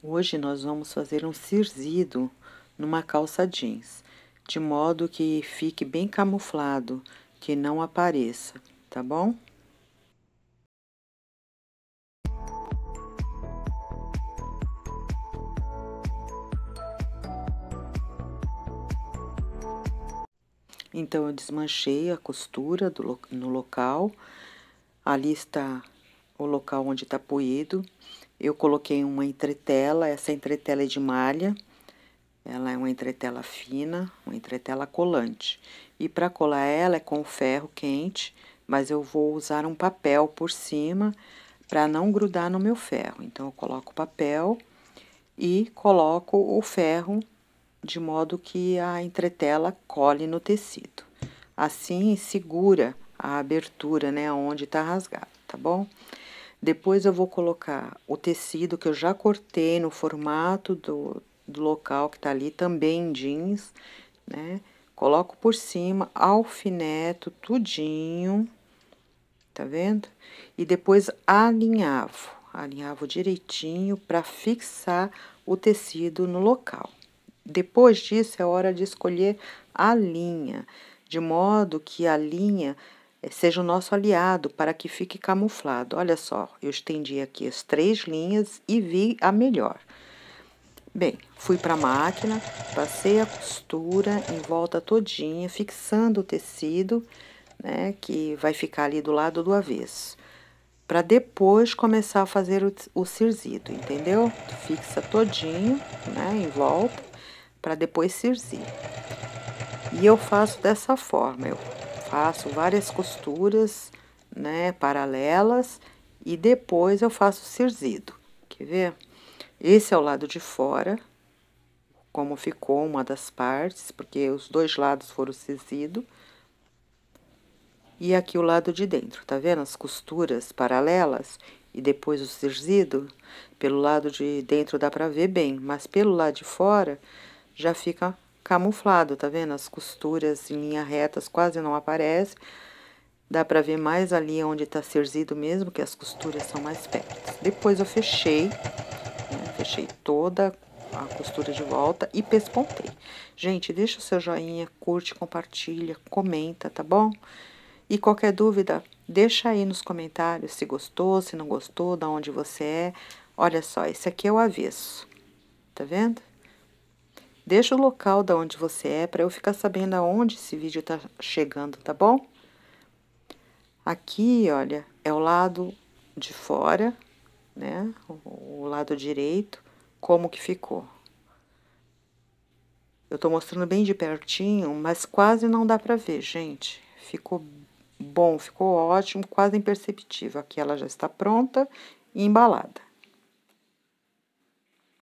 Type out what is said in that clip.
Hoje nós vamos fazer um cirzido numa calça jeans, de modo que fique bem camuflado, que não apareça, tá bom? Então, eu desmanchei a costura do, no local. Ali está o local onde está poído. Eu coloquei uma entretela, essa entretela é de malha, ela é uma entretela fina, uma entretela colante. E para colar ela é com ferro quente, mas eu vou usar um papel por cima para não grudar no meu ferro. Então, eu coloco o papel e coloco o ferro de modo que a entretela cole no tecido. Assim, segura a abertura, né, onde tá rasgado, tá bom? Depois eu vou colocar o tecido que eu já cortei no formato do, do local que tá ali, também jeans, né? Coloco por cima, alfineto, tudinho, tá vendo? E depois alinhavo, alinhavo direitinho para fixar o tecido no local. Depois disso, é hora de escolher a linha, de modo que a linha é, seja o nosso aliado para que fique camuflado. Olha só, eu estendi aqui as três linhas e vi a melhor. Bem, fui para a máquina, passei a costura em volta todinha, fixando o tecido, né, que vai ficar ali do lado do avesso. Para depois começar a fazer o, o cirzido, entendeu? Fixa todinho, né, em volta, para depois cirzir. E eu faço dessa forma, eu faço várias costuras, né, paralelas e depois eu faço cirzido. Quer ver? Esse é o lado de fora, como ficou uma das partes, porque os dois lados foram cirzido. E aqui o lado de dentro, tá vendo? As costuras paralelas e depois o cirzido. Pelo lado de dentro dá pra ver bem, mas pelo lado de fora já fica camuflado, tá vendo? As costuras em linha reta, quase não aparecem. Dá pra ver mais ali onde tá serzido mesmo, que as costuras são mais perto. Depois eu fechei, né? fechei toda a costura de volta e pespontei. Gente, deixa o seu joinha, curte, compartilha, comenta, tá bom? E qualquer dúvida, deixa aí nos comentários se gostou, se não gostou, da onde você é. Olha só, esse aqui é o avesso, tá vendo? Deixa o local da onde você é para eu ficar sabendo aonde esse vídeo tá chegando, tá bom? Aqui, olha, é o lado de fora, né? O lado direito, como que ficou. Eu tô mostrando bem de pertinho, mas quase não dá para ver, gente. Ficou bom, ficou ótimo, quase imperceptível. Aqui ela já está pronta e embalada.